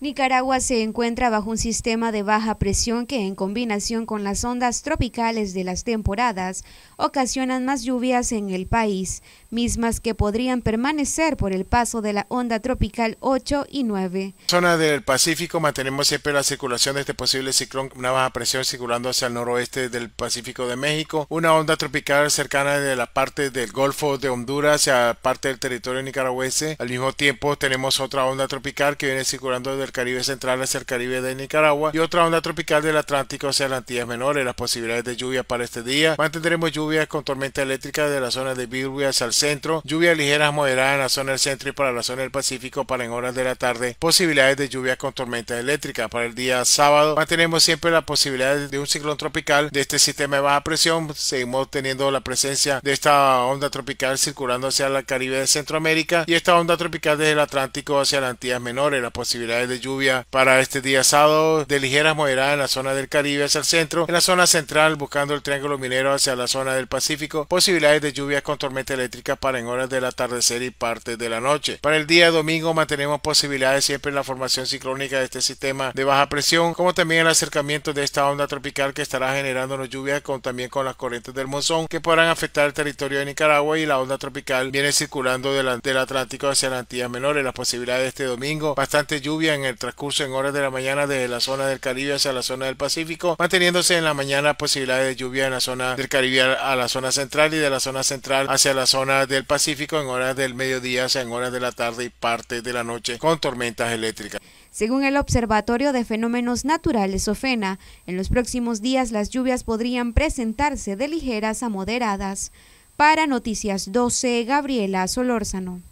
Nicaragua se encuentra bajo un sistema de baja presión que en combinación con las ondas tropicales de las temporadas ocasionan más lluvias en el país, mismas que podrían permanecer por el paso de la onda tropical 8 y 9. zona del Pacífico mantenemos siempre la circulación de este posible ciclón, una baja presión circulando hacia el noroeste del Pacífico de México, una onda tropical cercana de la parte del Golfo de Honduras hacia parte del territorio nicaragüense. Al mismo tiempo tenemos otra onda tropical que viene circulando desde Caribe central hacia el Caribe de Nicaragua y otra onda tropical del Atlántico hacia las Antillas Menores. Las posibilidades de lluvia para este día mantendremos lluvias con tormenta eléctrica de la zona de Bilby hacia el centro, lluvias ligeras moderadas en la zona del centro y para la zona del Pacífico para en horas de la tarde, posibilidades de lluvia con tormenta eléctrica. Para el día sábado mantenemos siempre la posibilidad de un ciclón tropical de este sistema de baja presión, seguimos teniendo la presencia de esta onda tropical circulando hacia la Caribe de Centroamérica y esta onda tropical desde el Atlántico hacia las Antillas Menores. Las posibilidades de lluvia para este día sábado, de ligeras moderadas en la zona del Caribe hacia el centro, en la zona central buscando el triángulo minero hacia la zona del Pacífico, posibilidades de lluvias con tormenta eléctrica para en horas del atardecer y parte de la noche. Para el día domingo mantenemos posibilidades siempre en la formación ciclónica de este sistema de baja presión, como también el acercamiento de esta onda tropical que estará generando lluvias con, también con las corrientes del monzón que podrán afectar el territorio de Nicaragua y la onda tropical viene circulando del, del Atlántico hacia las Antillas Menores. Las posibilidades de este domingo, bastante lluvia en el transcurso en horas de la mañana de la zona del Caribe hacia la zona del Pacífico, manteniéndose en la mañana posibilidades de lluvia en la zona del Caribe a la zona central y de la zona central hacia la zona del Pacífico en horas del mediodía hacia en horas de la tarde y parte de la noche con tormentas eléctricas. Según el Observatorio de Fenómenos Naturales OFENA, en los próximos días las lluvias podrían presentarse de ligeras a moderadas. Para Noticias 12, Gabriela Solórzano.